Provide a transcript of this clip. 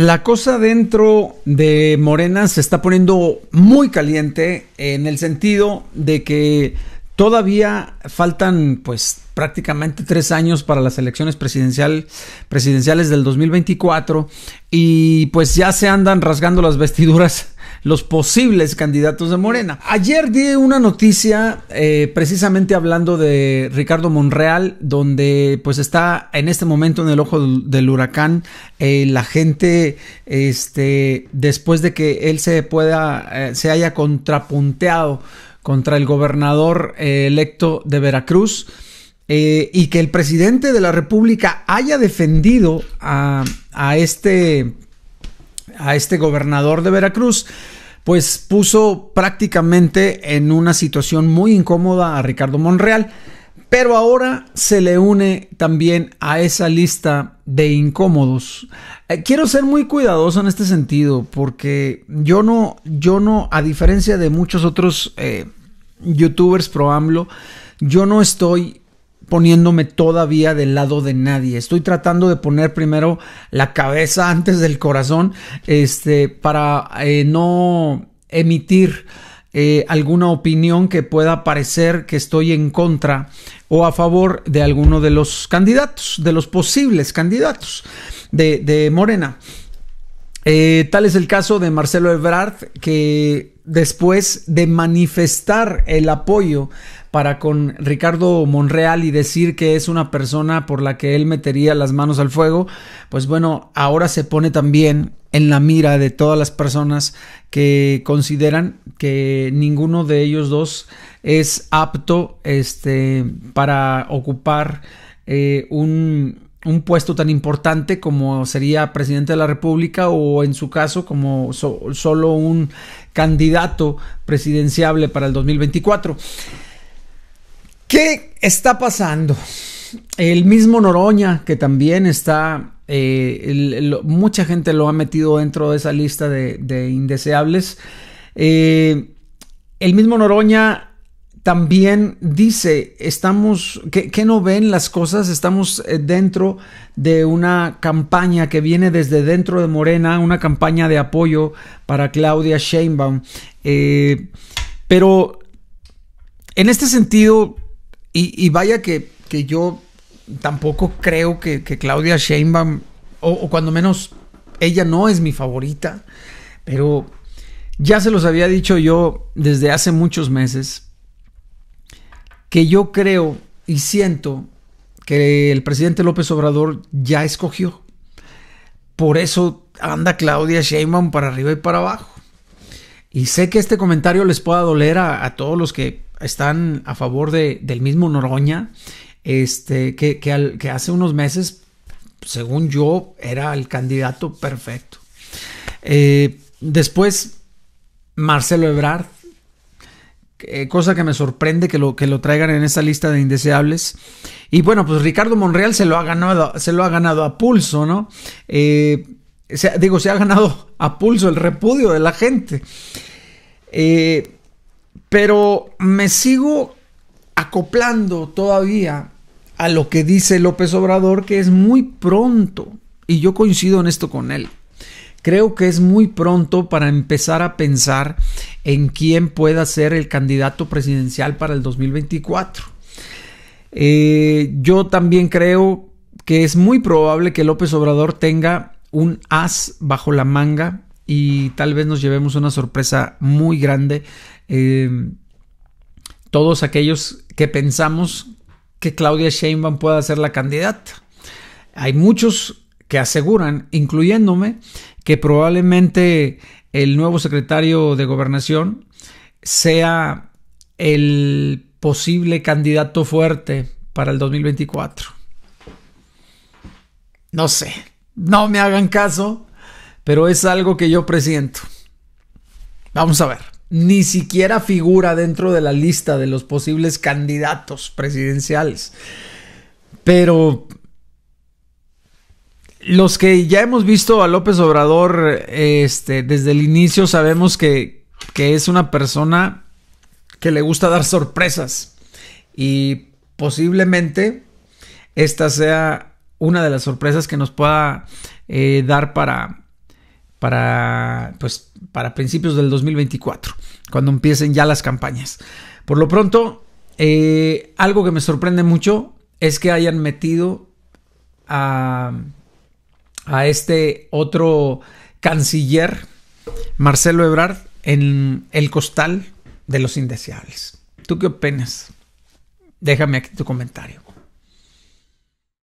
La cosa dentro de Morena se está poniendo muy caliente en el sentido de que Todavía faltan pues prácticamente tres años para las elecciones presidenciales del 2024 y pues ya se andan rasgando las vestiduras los posibles candidatos de Morena. Ayer di una noticia eh, precisamente hablando de Ricardo Monreal, donde pues está en este momento en el ojo del huracán eh, la gente, este, después de que él se pueda, eh, se haya contrapunteado contra el gobernador eh, electo de Veracruz eh, y que el presidente de la República haya defendido este, a este gobernador de Veracruz pues puso prácticamente en una situación muy incómoda a Ricardo Monreal. Pero ahora se le une también a esa lista de incómodos. Eh, quiero ser muy cuidadoso en este sentido porque yo no, yo no, a diferencia de muchos otros eh, youtubers pro yo no estoy poniéndome todavía del lado de nadie. Estoy tratando de poner primero la cabeza antes del corazón, este, para eh, no emitir eh, alguna opinión que pueda parecer que estoy en contra o a favor de alguno de los candidatos, de los posibles candidatos de, Morena. Eh, tal es el caso de Marcelo Ebrard, que después de manifestar el apoyo para con Ricardo Monreal y decir que es una persona por la que él metería las manos al fuego, pues bueno, ahora se pone también en la mira de todas las personas que consideran que ninguno de ellos dos es apto este, para ocupar eh, un, puesto tan importante como sería presidente de la República o en su caso como solo un candidato presidenciable para el 2024. ¿Qué está pasando? El mismo Noroña, que también está eh, mucha gente lo ha metido dentro de esa lista de, indeseables. Eh, el mismo Noroña también dice, estamos, que, no ven las cosas, estamos eh, dentro de una campaña que viene desde dentro de Morena, una campaña de apoyo para Claudia Sheinbaum. pero en este sentido, y, vaya que yo tampoco creo que, Claudia Sheinbaum, o, cuando menos ella no es mi favorita, pero ya se los había dicho yo desde hace muchos meses, que yo creo y siento que el presidente López Obrador ya escogió. Por eso anda Claudia Sheinbaum para arriba y para abajo. Y sé que este comentario les pueda doler a, todos los que están a favor del mismo Noroña este, que, hace unos meses, según yo, era el candidato perfecto. Eh, después, Marcelo Ebrard, eh, cosa que me sorprende que lo, que lo traigan en esa lista de indeseables. Y bueno, pues Ricardo Monreal se lo ha ganado, se lo ha ganado a pulso, ¿no? Eh, digo, se ha ganado a pulso el repudio de la gente. pero me sigo acoplando todavía a lo que dice López Obrador, que es muy pronto, y yo coincido en esto con él, creo que es muy pronto para empezar a pensar en quién pueda ser el candidato presidencial para el 2024. Eh, yo también creo que es muy probable que López Obrador tenga un as bajo la manga y tal vez nos llevemos una sorpresa muy grande. Eh, todos aquellos que pensamos que Claudia Sheinbaum pueda ser la candidata. Hay muchos que aseguran, incluyéndome, que probablemente el nuevo secretario de gobernación sea el posible candidato fuerte para el 2024. No sé, no me hagan caso, pero es algo que yo presiento. Vamos a ver ni siquiera figura dentro de la lista de los posibles candidatos presidenciales. Pero los que ya hemos visto a López Obrador este, desde el inicio sabemos que, es una persona que le gusta dar sorpresas y posiblemente esta sea una de las sorpresas que nos pueda eh, dar para, para, pues, para principios del 2024, cuando empiecen ya las campañas. Por lo pronto, eh, algo que me sorprende mucho es que hayan metido a, a este otro canciller, Marcelo Ebrard, en el costal de los indeseables. ¿Tú qué opinas? Déjame aquí tu comentario.